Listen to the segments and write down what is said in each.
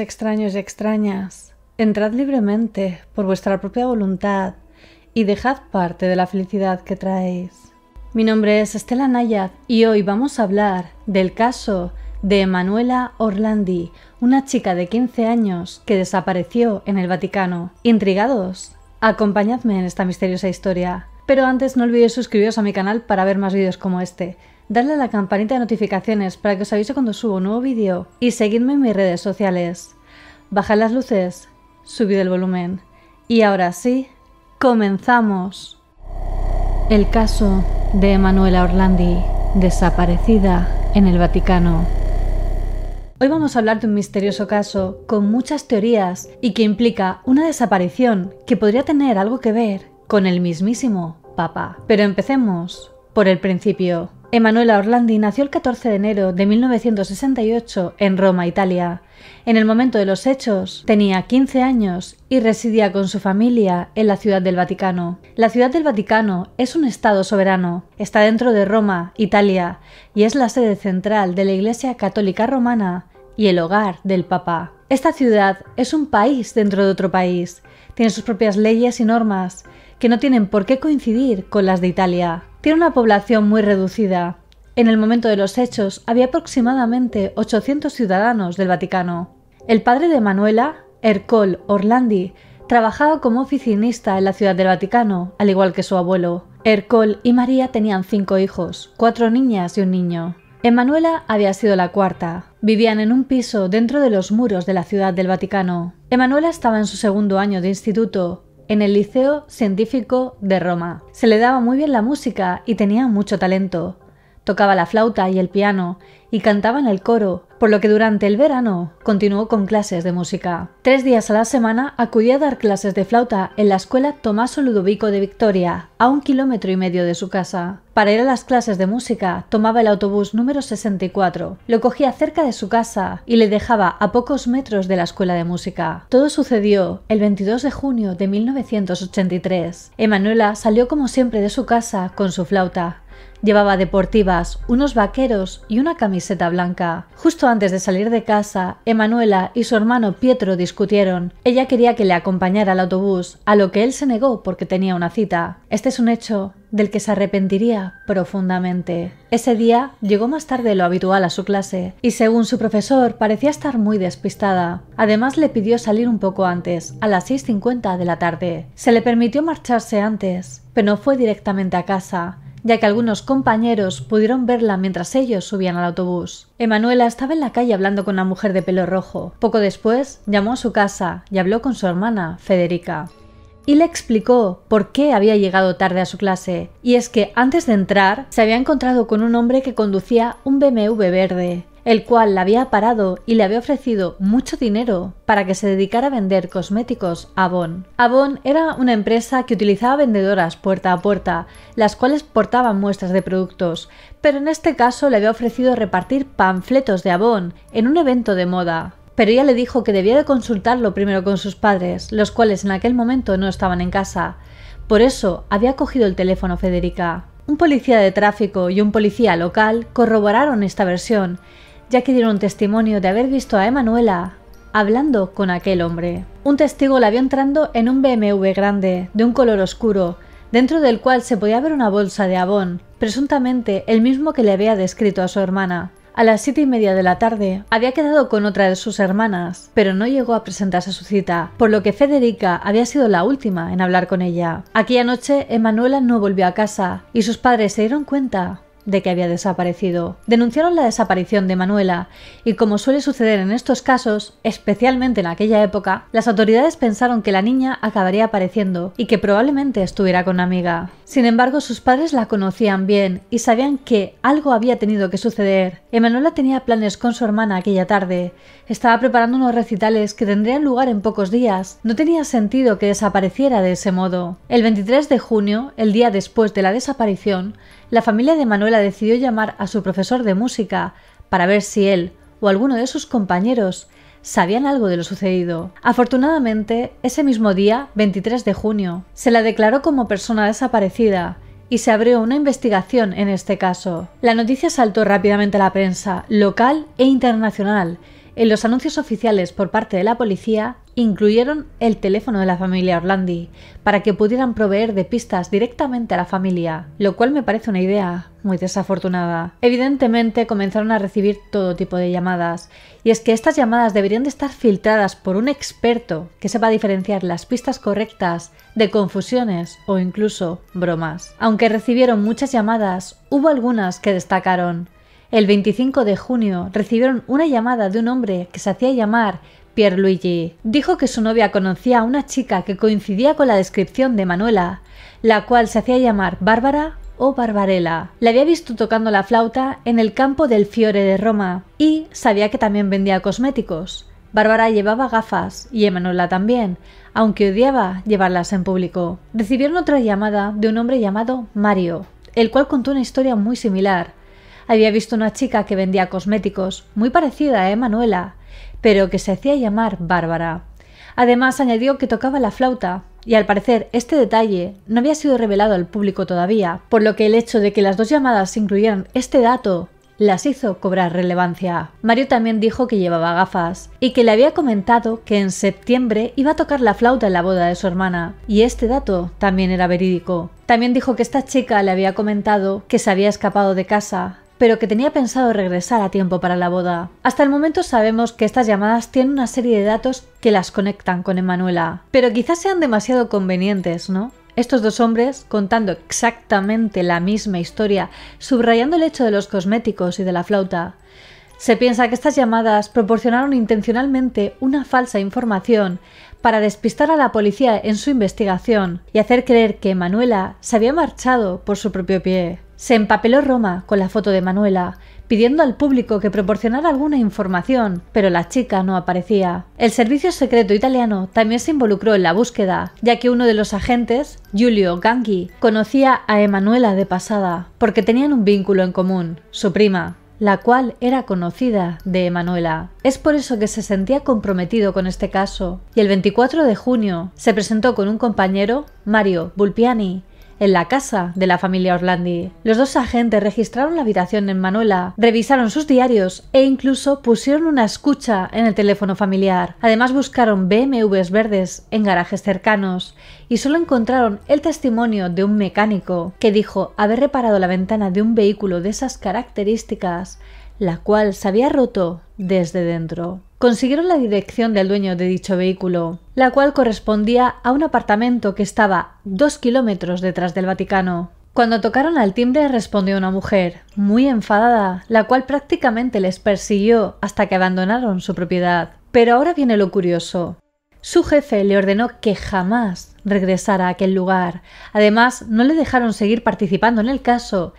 extraños y extrañas. Entrad libremente, por vuestra propia voluntad, y dejad parte de la felicidad que traéis. Mi nombre es Estela Nayad y hoy vamos a hablar del caso de Emanuela Orlandi, una chica de 15 años que desapareció en el Vaticano. ¿Intrigados? Acompañadme en esta misteriosa historia. Pero antes no olvidéis suscribiros a mi canal para ver más vídeos como este darle a la campanita de notificaciones para que os avise cuando subo un nuevo vídeo y seguidme en mis redes sociales. Bajad las luces, subid el volumen. Y ahora sí, comenzamos. El caso de Emanuela Orlandi, desaparecida en el Vaticano. Hoy vamos a hablar de un misterioso caso con muchas teorías y que implica una desaparición que podría tener algo que ver con el mismísimo Papa. Pero empecemos por el principio. Emanuela Orlandi nació el 14 de enero de 1968 en Roma, Italia. En el momento de los hechos tenía 15 años y residía con su familia en la Ciudad del Vaticano. La Ciudad del Vaticano es un Estado soberano, está dentro de Roma, Italia, y es la sede central de la Iglesia Católica Romana y el hogar del Papa. Esta ciudad es un país dentro de otro país, tiene sus propias leyes y normas, que no tienen por qué coincidir con las de Italia. Tiene una población muy reducida. En el momento de los hechos había aproximadamente 800 ciudadanos del Vaticano. El padre de Manuela, Ercole Orlandi, trabajaba como oficinista en la Ciudad del Vaticano, al igual que su abuelo. Ercole y María tenían cinco hijos, cuatro niñas y un niño. Emanuela había sido la cuarta. Vivían en un piso dentro de los muros de la Ciudad del Vaticano. Emanuela estaba en su segundo año de instituto en el Liceo Científico de Roma. Se le daba muy bien la música y tenía mucho talento. Tocaba la flauta y el piano y cantaban el coro, por lo que durante el verano continuó con clases de música. Tres días a la semana acudía a dar clases de flauta en la escuela Tomaso Ludovico de Victoria, a un kilómetro y medio de su casa. Para ir a las clases de música tomaba el autobús número 64, lo cogía cerca de su casa y le dejaba a pocos metros de la escuela de música. Todo sucedió el 22 de junio de 1983. Emanuela salió como siempre de su casa con su flauta Llevaba deportivas, unos vaqueros y una camiseta blanca. Justo antes de salir de casa, Emanuela y su hermano Pietro discutieron. Ella quería que le acompañara al autobús, a lo que él se negó porque tenía una cita. Este es un hecho del que se arrepentiría profundamente. Ese día llegó más tarde de lo habitual a su clase y según su profesor parecía estar muy despistada. Además le pidió salir un poco antes, a las 6.50 de la tarde. Se le permitió marcharse antes, pero no fue directamente a casa, ya que algunos compañeros pudieron verla mientras ellos subían al autobús. Emanuela estaba en la calle hablando con una mujer de pelo rojo. Poco después, llamó a su casa y habló con su hermana, Federica. Y le explicó por qué había llegado tarde a su clase. Y es que antes de entrar, se había encontrado con un hombre que conducía un BMW verde, el cual la había parado y le había ofrecido mucho dinero para que se dedicara a vender cosméticos a Avon. Avon era una empresa que utilizaba vendedoras puerta a puerta, las cuales portaban muestras de productos, pero en este caso le había ofrecido repartir panfletos de Avon en un evento de moda. Pero ella le dijo que debía de consultarlo primero con sus padres, los cuales en aquel momento no estaban en casa. Por eso había cogido el teléfono Federica. Un policía de tráfico y un policía local corroboraron esta versión ya que dieron testimonio de haber visto a Emanuela hablando con aquel hombre. Un testigo la vio entrando en un BMW grande, de un color oscuro, dentro del cual se podía ver una bolsa de abón, presuntamente el mismo que le había descrito a su hermana. A las siete y media de la tarde había quedado con otra de sus hermanas, pero no llegó a presentarse a su cita, por lo que Federica había sido la última en hablar con ella. Aquella noche, Emanuela no volvió a casa y sus padres se dieron cuenta de que había desaparecido. Denunciaron la desaparición de Manuela y como suele suceder en estos casos, especialmente en aquella época, las autoridades pensaron que la niña acabaría apareciendo y que probablemente estuviera con una amiga. Sin embargo, sus padres la conocían bien y sabían que algo había tenido que suceder. Emanuela tenía planes con su hermana aquella tarde, estaba preparando unos recitales que tendrían lugar en pocos días. No tenía sentido que desapareciera de ese modo. El 23 de junio, el día después de la desaparición, la familia de Manuela decidió llamar a su profesor de música para ver si él o alguno de sus compañeros sabían algo de lo sucedido. Afortunadamente, ese mismo día, 23 de junio, se la declaró como persona desaparecida y se abrió una investigación en este caso. La noticia saltó rápidamente a la prensa, local e internacional, en los anuncios oficiales por parte de la policía incluyeron el teléfono de la familia Orlandi para que pudieran proveer de pistas directamente a la familia, lo cual me parece una idea muy desafortunada. Evidentemente comenzaron a recibir todo tipo de llamadas, y es que estas llamadas deberían de estar filtradas por un experto que sepa diferenciar las pistas correctas de confusiones o incluso bromas. Aunque recibieron muchas llamadas, hubo algunas que destacaron el 25 de junio recibieron una llamada de un hombre que se hacía llamar Pierluigi. Dijo que su novia conocía a una chica que coincidía con la descripción de Manuela, la cual se hacía llamar Bárbara o Barbarella. La había visto tocando la flauta en el campo del Fiore de Roma y sabía que también vendía cosméticos. Bárbara llevaba gafas y Emanuela también, aunque odiaba llevarlas en público. Recibieron otra llamada de un hombre llamado Mario, el cual contó una historia muy similar. Había visto una chica que vendía cosméticos, muy parecida a ¿eh, Emanuela, pero que se hacía llamar Bárbara. Además, añadió que tocaba la flauta, y al parecer este detalle no había sido revelado al público todavía, por lo que el hecho de que las dos llamadas incluyeran este dato las hizo cobrar relevancia. Mario también dijo que llevaba gafas y que le había comentado que en septiembre iba a tocar la flauta en la boda de su hermana, y este dato también era verídico. También dijo que esta chica le había comentado que se había escapado de casa pero que tenía pensado regresar a tiempo para la boda. Hasta el momento sabemos que estas llamadas tienen una serie de datos que las conectan con Emanuela, pero quizás sean demasiado convenientes, ¿no? Estos dos hombres, contando exactamente la misma historia, subrayando el hecho de los cosméticos y de la flauta. Se piensa que estas llamadas proporcionaron intencionalmente una falsa información para despistar a la policía en su investigación y hacer creer que Manuela se había marchado por su propio pie. Se empapeló Roma con la foto de Manuela, pidiendo al público que proporcionara alguna información, pero la chica no aparecía. El servicio secreto italiano también se involucró en la búsqueda, ya que uno de los agentes, Giulio Gangi, conocía a Emanuela de pasada, porque tenían un vínculo en común, su prima la cual era conocida de Emanuela. Es por eso que se sentía comprometido con este caso, y el 24 de junio se presentó con un compañero, Mario Bulpiani, en la casa de la familia Orlandi. Los dos agentes registraron la habitación en Manuela, revisaron sus diarios e incluso pusieron una escucha en el teléfono familiar. Además buscaron BMWs verdes en garajes cercanos y solo encontraron el testimonio de un mecánico que dijo haber reparado la ventana de un vehículo de esas características, la cual se había roto desde dentro consiguieron la dirección del dueño de dicho vehículo, la cual correspondía a un apartamento que estaba dos kilómetros detrás del Vaticano. Cuando tocaron al timbre respondió una mujer, muy enfadada, la cual prácticamente les persiguió hasta que abandonaron su propiedad. Pero ahora viene lo curioso. Su jefe le ordenó que jamás regresara a aquel lugar. Además, no le dejaron seguir participando en el caso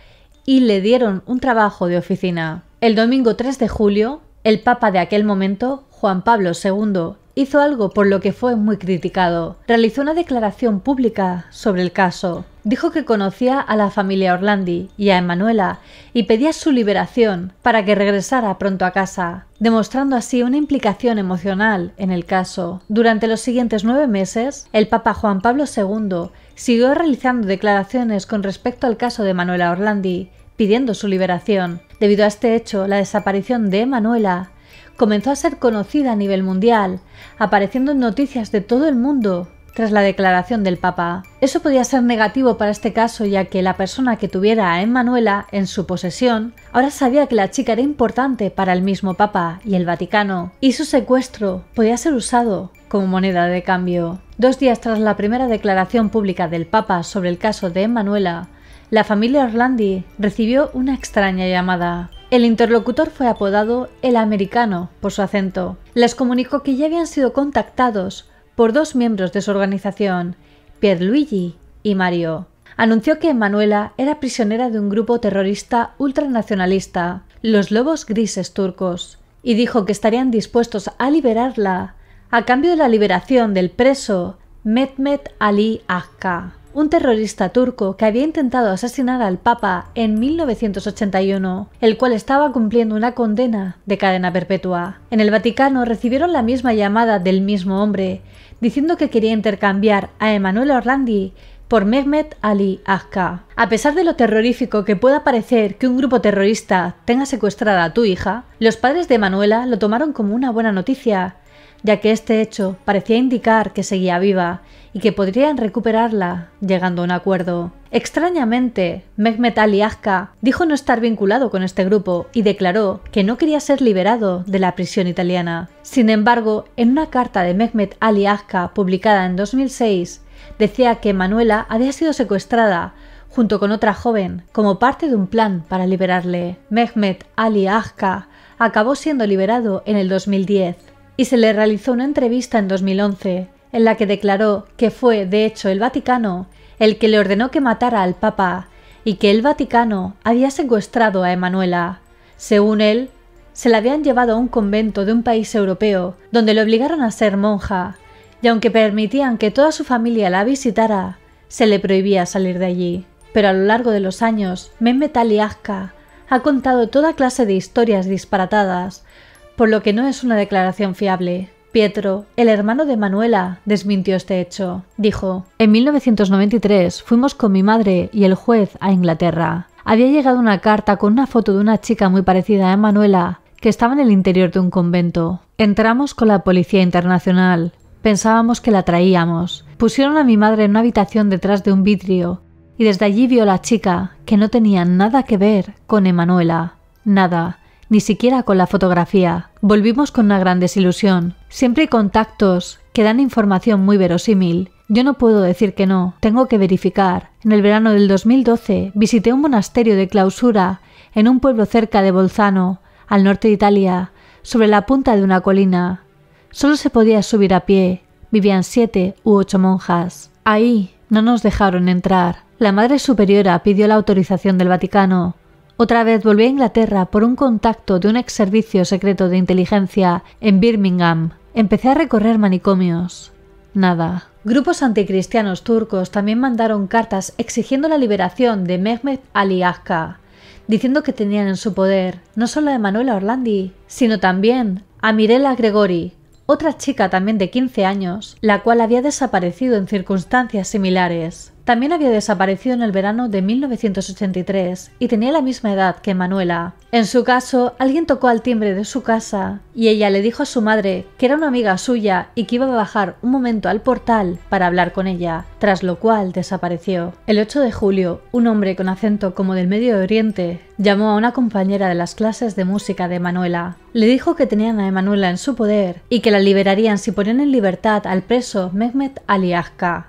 y le dieron un trabajo de oficina. El domingo 3 de julio, el Papa de aquel momento, Juan Pablo II, hizo algo por lo que fue muy criticado. Realizó una declaración pública sobre el caso. Dijo que conocía a la familia Orlandi y a Emanuela y pedía su liberación para que regresara pronto a casa, demostrando así una implicación emocional en el caso. Durante los siguientes nueve meses, el Papa Juan Pablo II siguió realizando declaraciones con respecto al caso de Manuela Orlandi pidiendo su liberación. Debido a este hecho, la desaparición de Emanuela comenzó a ser conocida a nivel mundial, apareciendo en noticias de todo el mundo tras la declaración del Papa. Eso podía ser negativo para este caso ya que la persona que tuviera a Emanuela en su posesión ahora sabía que la chica era importante para el mismo Papa y el Vaticano, y su secuestro podía ser usado como moneda de cambio. Dos días tras la primera declaración pública del Papa sobre el caso de Emanuela, la familia Orlandi recibió una extraña llamada. El interlocutor fue apodado el americano por su acento. Les comunicó que ya habían sido contactados por dos miembros de su organización, Pierluigi y Mario. Anunció que Manuela era prisionera de un grupo terrorista ultranacionalista, los Lobos Grises Turcos, y dijo que estarían dispuestos a liberarla a cambio de la liberación del preso Mehmet Ali Akka un terrorista turco que había intentado asesinar al Papa en 1981, el cual estaba cumpliendo una condena de cadena perpetua. En el Vaticano recibieron la misma llamada del mismo hombre, diciendo que quería intercambiar a Emanuel Orlandi por Mehmet Ali Azka. A pesar de lo terrorífico que pueda parecer que un grupo terrorista tenga secuestrada a tu hija, los padres de Manuela lo tomaron como una buena noticia ya que este hecho parecía indicar que seguía viva y que podrían recuperarla llegando a un acuerdo. Extrañamente, Mehmet Ali Azka dijo no estar vinculado con este grupo y declaró que no quería ser liberado de la prisión italiana. Sin embargo, en una carta de Mehmet Ali Azka publicada en 2006, decía que Manuela había sido secuestrada junto con otra joven como parte de un plan para liberarle. Mehmet Ali Azka acabó siendo liberado en el 2010 y se le realizó una entrevista en 2011 en la que declaró que fue, de hecho, el Vaticano el que le ordenó que matara al Papa y que el Vaticano había secuestrado a Emanuela. Según él, se la habían llevado a un convento de un país europeo, donde le obligaron a ser monja, y aunque permitían que toda su familia la visitara, se le prohibía salir de allí. Pero a lo largo de los años, Mehmet ha contado toda clase de historias disparatadas por lo que no es una declaración fiable. Pietro, el hermano de Manuela, desmintió este hecho. Dijo, En 1993 fuimos con mi madre y el juez a Inglaterra. Había llegado una carta con una foto de una chica muy parecida a Manuela, que estaba en el interior de un convento. Entramos con la Policía Internacional. Pensábamos que la traíamos. Pusieron a mi madre en una habitación detrás de un vidrio y desde allí vio a la chica, que no tenía nada que ver con Emanuela. Nada ni siquiera con la fotografía. Volvimos con una gran desilusión. Siempre hay contactos que dan información muy verosímil. Yo no puedo decir que no, tengo que verificar. En el verano del 2012 visité un monasterio de clausura en un pueblo cerca de Bolzano, al norte de Italia, sobre la punta de una colina. Solo se podía subir a pie, vivían siete u ocho monjas. Ahí no nos dejaron entrar. La Madre Superiora pidió la autorización del Vaticano, otra vez volví a Inglaterra por un contacto de un ex servicio secreto de inteligencia en Birmingham. Empecé a recorrer manicomios. Nada. Grupos anticristianos turcos también mandaron cartas exigiendo la liberación de Mehmet Ali diciendo que tenían en su poder no solo a Emanuela Orlandi, sino también a Mirela Gregori, otra chica también de 15 años, la cual había desaparecido en circunstancias similares. También había desaparecido en el verano de 1983 y tenía la misma edad que Manuela. En su caso, alguien tocó al timbre de su casa y ella le dijo a su madre que era una amiga suya y que iba a bajar un momento al portal para hablar con ella, tras lo cual desapareció. El 8 de julio, un hombre con acento como del Medio Oriente llamó a una compañera de las clases de música de Manuela. Le dijo que tenían a Emanuela en su poder y que la liberarían si ponían en libertad al preso Mehmet Ali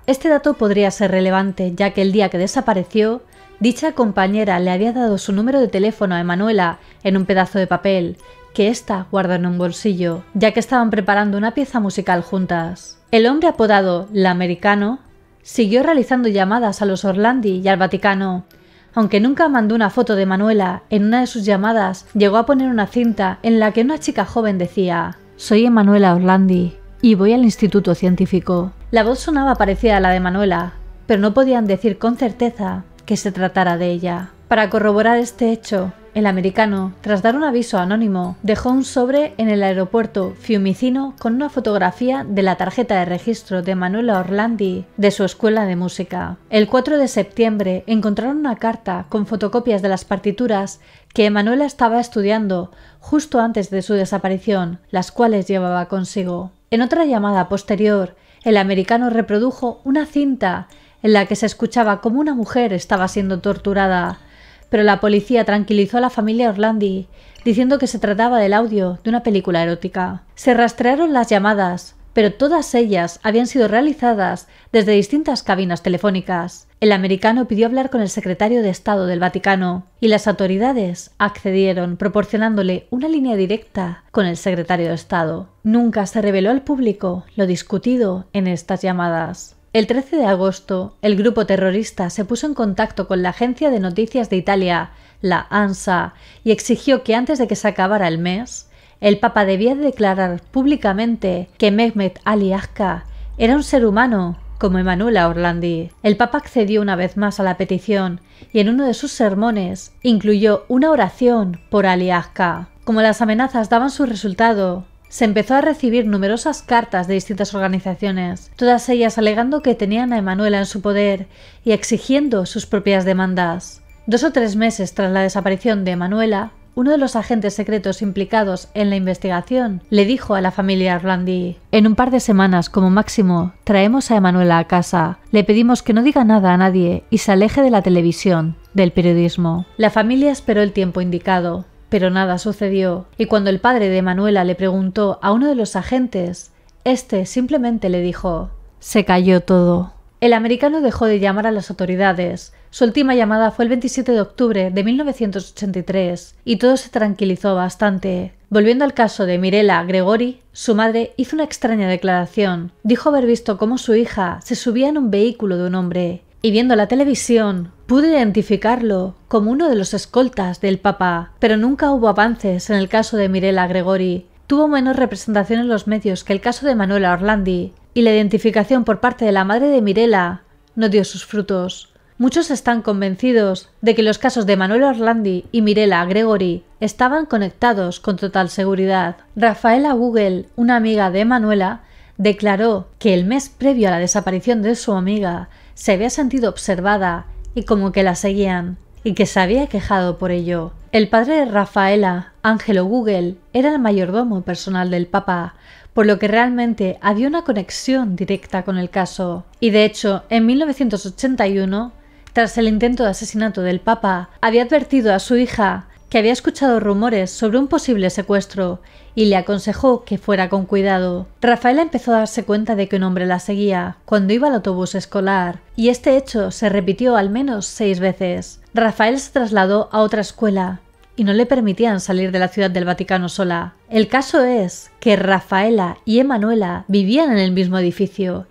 Este dato podría ser relevante ya que el día que desapareció, Dicha compañera le había dado su número de teléfono a Emanuela en un pedazo de papel que ésta guardó en un bolsillo, ya que estaban preparando una pieza musical juntas. El hombre apodado La Americano siguió realizando llamadas a los Orlandi y al Vaticano. Aunque nunca mandó una foto de Manuela, en una de sus llamadas llegó a poner una cinta en la que una chica joven decía Soy Emanuela Orlandi y voy al Instituto Científico. La voz sonaba parecida a la de Manuela, pero no podían decir con certeza que se tratara de ella. Para corroborar este hecho, el americano, tras dar un aviso anónimo, dejó un sobre en el aeropuerto Fiumicino con una fotografía de la tarjeta de registro de Manuela Orlandi de su escuela de música. El 4 de septiembre encontraron una carta con fotocopias de las partituras que Manuela estaba estudiando justo antes de su desaparición, las cuales llevaba consigo. En otra llamada posterior, el americano reprodujo una cinta en la que se escuchaba cómo una mujer estaba siendo torturada pero la policía tranquilizó a la familia Orlandi, diciendo que se trataba del audio de una película erótica. Se rastrearon las llamadas, pero todas ellas habían sido realizadas desde distintas cabinas telefónicas. El americano pidió hablar con el secretario de Estado del Vaticano y las autoridades accedieron proporcionándole una línea directa con el secretario de Estado. Nunca se reveló al público lo discutido en estas llamadas. El 13 de agosto, el grupo terrorista se puso en contacto con la agencia de noticias de Italia, la ANSA, y exigió que antes de que se acabara el mes, el Papa debía declarar públicamente que Mehmet Ali Aska era un ser humano como Emanuela Orlandi. El Papa accedió una vez más a la petición y en uno de sus sermones incluyó una oración por Ali Aska. Como las amenazas daban su resultado, se empezó a recibir numerosas cartas de distintas organizaciones, todas ellas alegando que tenían a Emanuela en su poder y exigiendo sus propias demandas. Dos o tres meses tras la desaparición de Emanuela, uno de los agentes secretos implicados en la investigación le dijo a la familia Arlandi: en un par de semanas como máximo traemos a Emanuela a casa, le pedimos que no diga nada a nadie y se aleje de la televisión, del periodismo. La familia esperó el tiempo indicado, pero nada sucedió, y cuando el padre de Manuela le preguntó a uno de los agentes, este simplemente le dijo, se cayó todo. El americano dejó de llamar a las autoridades. Su última llamada fue el 27 de octubre de 1983 y todo se tranquilizó bastante. Volviendo al caso de Mirela Gregori, su madre hizo una extraña declaración. Dijo haber visto cómo su hija se subía en un vehículo de un hombre y viendo la televisión pude identificarlo como uno de los escoltas del Papa, pero nunca hubo avances en el caso de Mirela Gregori. Tuvo menos representación en los medios que el caso de Manuela Orlandi, y la identificación por parte de la madre de Mirela no dio sus frutos. Muchos están convencidos de que los casos de Manuela Orlandi y Mirela Gregory estaban conectados con total seguridad. Rafaela Google, una amiga de Manuela, declaró que el mes previo a la desaparición de su amiga, se había sentido observada y como que la seguían, y que se había quejado por ello. El padre de Rafaela, Ángelo Google, era el mayordomo personal del Papa, por lo que realmente había una conexión directa con el caso. Y de hecho, en 1981, tras el intento de asesinato del Papa, había advertido a su hija había escuchado rumores sobre un posible secuestro y le aconsejó que fuera con cuidado. Rafaela empezó a darse cuenta de que un hombre la seguía cuando iba al autobús escolar, y este hecho se repitió al menos seis veces. Rafael se trasladó a otra escuela y no le permitían salir de la ciudad del Vaticano sola. El caso es que Rafaela y Emanuela vivían en el mismo edificio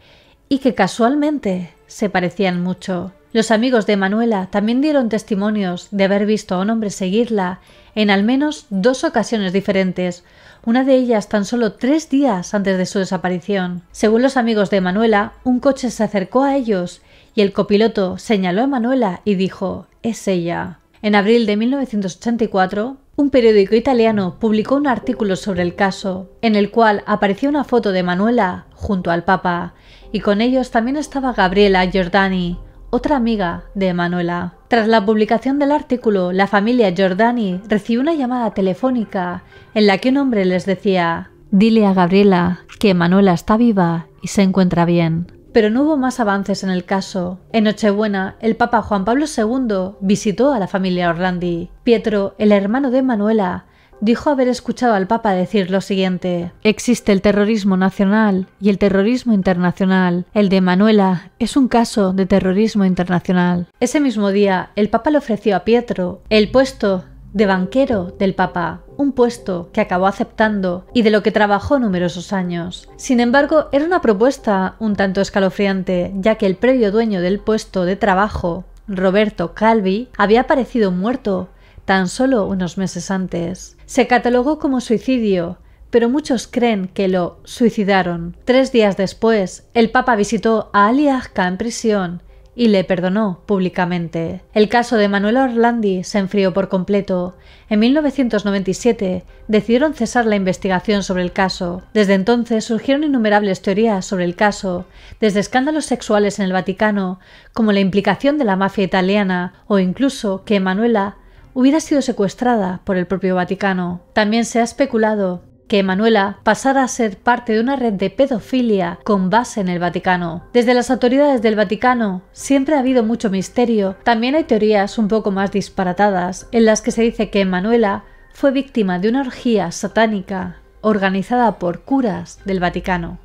y que casualmente se parecían mucho. Los amigos de Manuela también dieron testimonios de haber visto a un hombre seguirla en al menos dos ocasiones diferentes, una de ellas tan solo tres días antes de su desaparición. Según los amigos de Manuela, un coche se acercó a ellos y el copiloto señaló a Manuela y dijo, es ella. En abril de 1984, un periódico italiano publicó un artículo sobre el caso, en el cual aparecía una foto de Manuela junto al Papa, y con ellos también estaba Gabriela Giordani, otra amiga de Manuela. Tras la publicación del artículo, la familia Giordani recibió una llamada telefónica en la que un hombre les decía, dile a Gabriela que Manuela está viva y se encuentra bien. Pero no hubo más avances en el caso. En Nochebuena, el Papa Juan Pablo II visitó a la familia Orlandi. Pietro, el hermano de Manuela, dijo haber escuchado al Papa decir lo siguiente, existe el terrorismo nacional y el terrorismo internacional. El de Manuela es un caso de terrorismo internacional. Ese mismo día, el Papa le ofreció a Pietro el puesto de banquero del Papa, un puesto que acabó aceptando y de lo que trabajó numerosos años. Sin embargo, era una propuesta un tanto escalofriante, ya que el previo dueño del puesto de trabajo, Roberto Calvi, había aparecido muerto tan solo unos meses antes. Se catalogó como suicidio, pero muchos creen que lo suicidaron. Tres días después, el Papa visitó a Ali en prisión y le perdonó públicamente. El caso de Manuela Orlandi se enfrió por completo. En 1997 decidieron cesar la investigación sobre el caso. Desde entonces surgieron innumerables teorías sobre el caso, desde escándalos sexuales en el Vaticano, como la implicación de la mafia italiana, o incluso que Manuela hubiera sido secuestrada por el propio Vaticano. También se ha especulado que Manuela pasara a ser parte de una red de pedofilia con base en el Vaticano. Desde las autoridades del Vaticano siempre ha habido mucho misterio. También hay teorías un poco más disparatadas en las que se dice que Manuela fue víctima de una orgía satánica organizada por curas del Vaticano.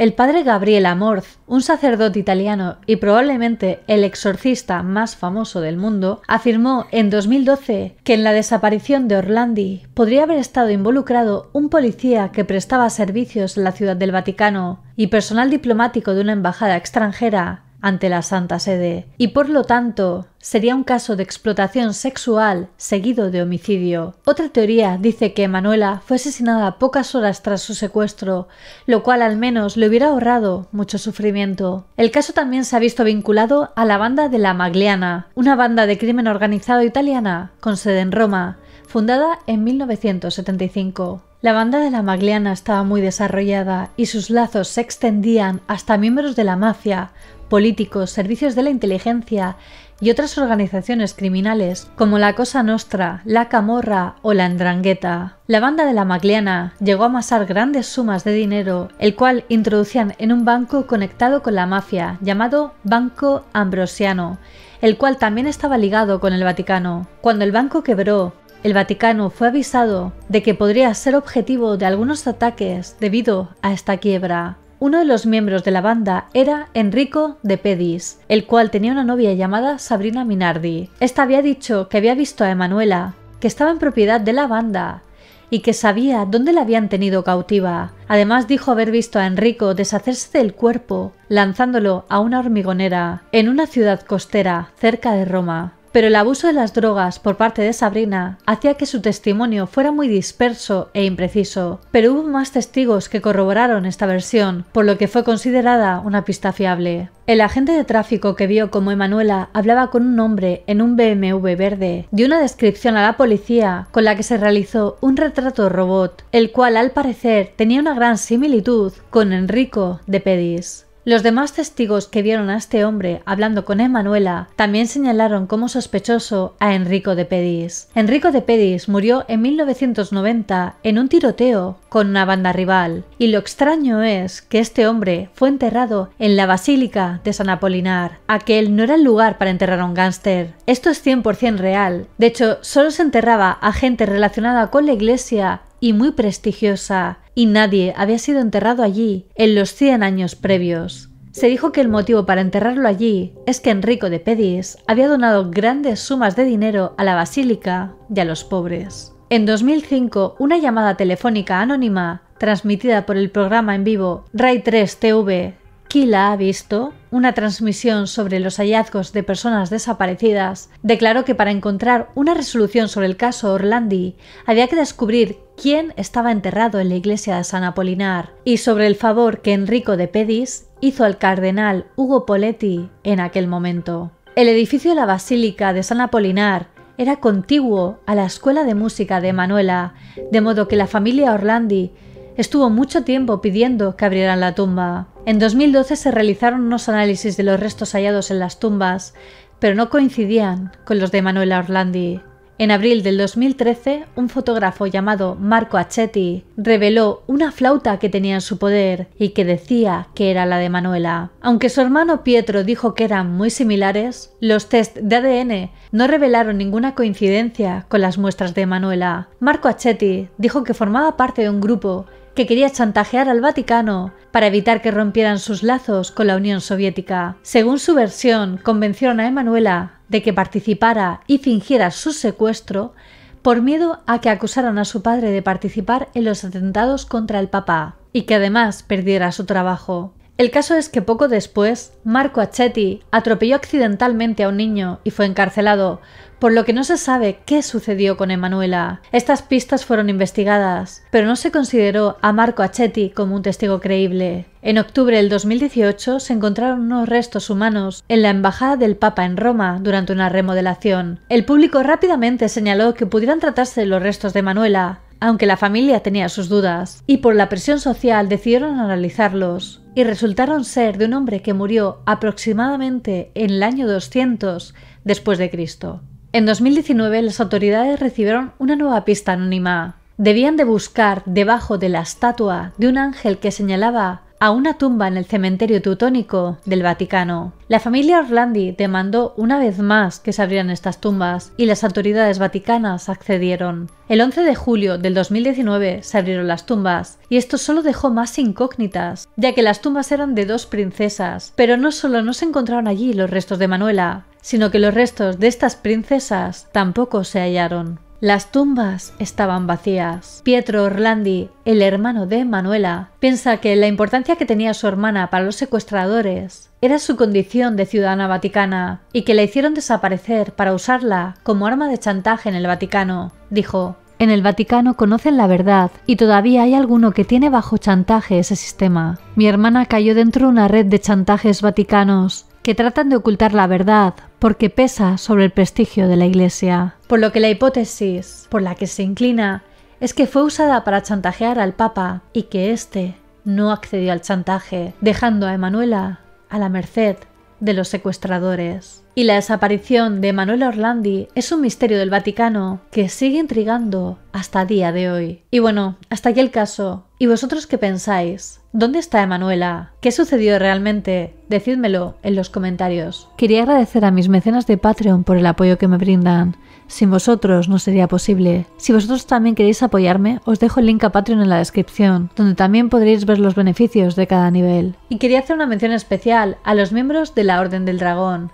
El padre Gabriel Amorz, un sacerdote italiano y probablemente el exorcista más famoso del mundo, afirmó en 2012 que en la desaparición de Orlandi podría haber estado involucrado un policía que prestaba servicios en la Ciudad del Vaticano y personal diplomático de una embajada extranjera ante la Santa Sede y por lo tanto sería un caso de explotación sexual seguido de homicidio. Otra teoría dice que Manuela fue asesinada pocas horas tras su secuestro, lo cual al menos le hubiera ahorrado mucho sufrimiento. El caso también se ha visto vinculado a la banda de la Magliana, una banda de crimen organizado italiana con sede en Roma, fundada en 1975. La banda de la Magliana estaba muy desarrollada y sus lazos se extendían hasta miembros de la mafia, políticos, servicios de la inteligencia y otras organizaciones criminales como la Cosa Nostra, la Camorra o la Endrangheta. La banda de la Magliana llegó a amasar grandes sumas de dinero, el cual introducían en un banco conectado con la mafia, llamado Banco Ambrosiano, el cual también estaba ligado con el Vaticano. Cuando el banco quebró, el Vaticano fue avisado de que podría ser objetivo de algunos ataques debido a esta quiebra. Uno de los miembros de la banda era Enrico de Pedis, el cual tenía una novia llamada Sabrina Minardi. Esta había dicho que había visto a Emanuela, que estaba en propiedad de la banda y que sabía dónde la habían tenido cautiva. Además dijo haber visto a Enrico deshacerse del cuerpo, lanzándolo a una hormigonera, en una ciudad costera cerca de Roma pero el abuso de las drogas por parte de Sabrina hacía que su testimonio fuera muy disperso e impreciso, pero hubo más testigos que corroboraron esta versión, por lo que fue considerada una pista fiable. El agente de tráfico que vio como Emanuela hablaba con un hombre en un BMW verde dio una descripción a la policía con la que se realizó un retrato robot, el cual al parecer tenía una gran similitud con Enrico de Pedis. Los demás testigos que vieron a este hombre hablando con Emanuela también señalaron como sospechoso a Enrico de Pedis. Enrico de Pedis murió en 1990 en un tiroteo con una banda rival, y lo extraño es que este hombre fue enterrado en la Basílica de San Apolinar. Aquel no era el lugar para enterrar a un gángster. Esto es 100% real. De hecho, solo se enterraba a gente relacionada con la iglesia y muy prestigiosa, y nadie había sido enterrado allí en los 100 años previos. Se dijo que el motivo para enterrarlo allí es que Enrico de Pedis había donado grandes sumas de dinero a la basílica y a los pobres. En 2005, una llamada telefónica anónima, transmitida por el programa en vivo rai 3 TV Kila ha visto, una transmisión sobre los hallazgos de personas desaparecidas, declaró que para encontrar una resolución sobre el caso Orlandi había que descubrir quién estaba enterrado en la iglesia de San Apolinar y sobre el favor que Enrico de Pedis hizo al cardenal Hugo Poletti en aquel momento. El edificio de la Basílica de San Apolinar era contiguo a la Escuela de Música de Manuela, de modo que la familia Orlandi Estuvo mucho tiempo pidiendo que abrieran la tumba. En 2012 se realizaron unos análisis de los restos hallados en las tumbas, pero no coincidían con los de Manuela Orlandi. En abril del 2013, un fotógrafo llamado Marco Achetti reveló una flauta que tenía en su poder y que decía que era la de Manuela. Aunque su hermano Pietro dijo que eran muy similares, los test de ADN no revelaron ninguna coincidencia con las muestras de Manuela. Marco Achetti dijo que formaba parte de un grupo que quería chantajear al Vaticano para evitar que rompieran sus lazos con la Unión Soviética. Según su versión, convencieron a Emanuela de que participara y fingiera su secuestro por miedo a que acusaran a su padre de participar en los atentados contra el Papa y que además perdiera su trabajo. El caso es que poco después, Marco Acetti atropelló accidentalmente a un niño y fue encarcelado por lo que no se sabe qué sucedió con Emanuela. Estas pistas fueron investigadas, pero no se consideró a Marco Achetti como un testigo creíble. En octubre del 2018 se encontraron unos restos humanos en la embajada del Papa en Roma durante una remodelación. El público rápidamente señaló que pudieran tratarse de los restos de Emanuela, aunque la familia tenía sus dudas, y por la presión social decidieron analizarlos, y resultaron ser de un hombre que murió aproximadamente en el año 200 después de Cristo. En 2019 las autoridades recibieron una nueva pista anónima. Debían de buscar debajo de la estatua de un ángel que señalaba a una tumba en el cementerio teutónico del Vaticano. La familia Orlandi demandó una vez más que se abrieran estas tumbas y las autoridades vaticanas accedieron. El 11 de julio del 2019 se abrieron las tumbas y esto solo dejó más incógnitas, ya que las tumbas eran de dos princesas, pero no solo no se encontraron allí los restos de Manuela, sino que los restos de estas princesas tampoco se hallaron. Las tumbas estaban vacías. Pietro Orlandi, el hermano de Manuela, piensa que la importancia que tenía su hermana para los secuestradores era su condición de ciudadana vaticana y que la hicieron desaparecer para usarla como arma de chantaje en el Vaticano. Dijo, en el Vaticano conocen la verdad y todavía hay alguno que tiene bajo chantaje ese sistema. Mi hermana cayó dentro de una red de chantajes vaticanos que tratan de ocultar la verdad porque pesa sobre el prestigio de la Iglesia. Por lo que la hipótesis por la que se inclina es que fue usada para chantajear al Papa y que éste no accedió al chantaje, dejando a Emanuela a la merced de los secuestradores. Y la desaparición de Manuela Orlandi es un misterio del Vaticano que sigue intrigando hasta día de hoy. Y bueno, hasta aquí el caso. ¿Y vosotros qué pensáis? ¿Dónde está Emanuela? ¿Qué sucedió realmente? Decídmelo en los comentarios. Quería agradecer a mis mecenas de Patreon por el apoyo que me brindan. Sin vosotros no sería posible. Si vosotros también queréis apoyarme, os dejo el link a Patreon en la descripción, donde también podréis ver los beneficios de cada nivel. Y quería hacer una mención especial a los miembros de la Orden del Dragón,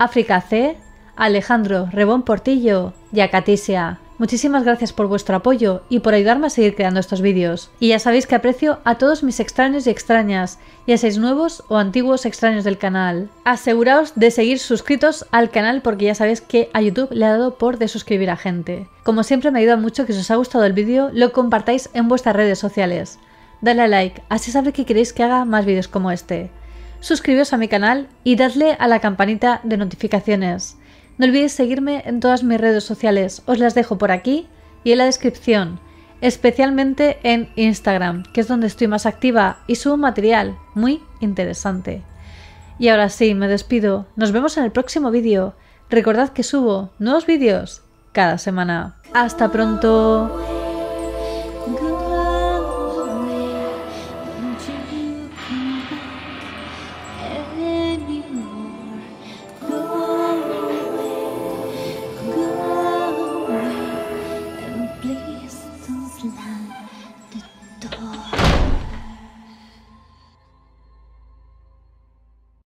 África C, Alejandro Rebón Portillo y Acatisia. Muchísimas gracias por vuestro apoyo y por ayudarme a seguir creando estos vídeos. Y ya sabéis que aprecio a todos mis extraños y extrañas, ya seáis nuevos o antiguos extraños del canal. Aseguraos de seguir suscritos al canal porque ya sabéis que a YouTube le ha dado por desuscribir a gente. Como siempre me ayuda mucho que si os ha gustado el vídeo lo compartáis en vuestras redes sociales. Dale a like, así sabré que queréis que haga más vídeos como este suscribiros a mi canal y dadle a la campanita de notificaciones. No olvides seguirme en todas mis redes sociales, os las dejo por aquí y en la descripción, especialmente en Instagram, que es donde estoy más activa y subo material muy interesante. Y ahora sí, me despido, nos vemos en el próximo vídeo. Recordad que subo nuevos vídeos cada semana. ¡Hasta pronto!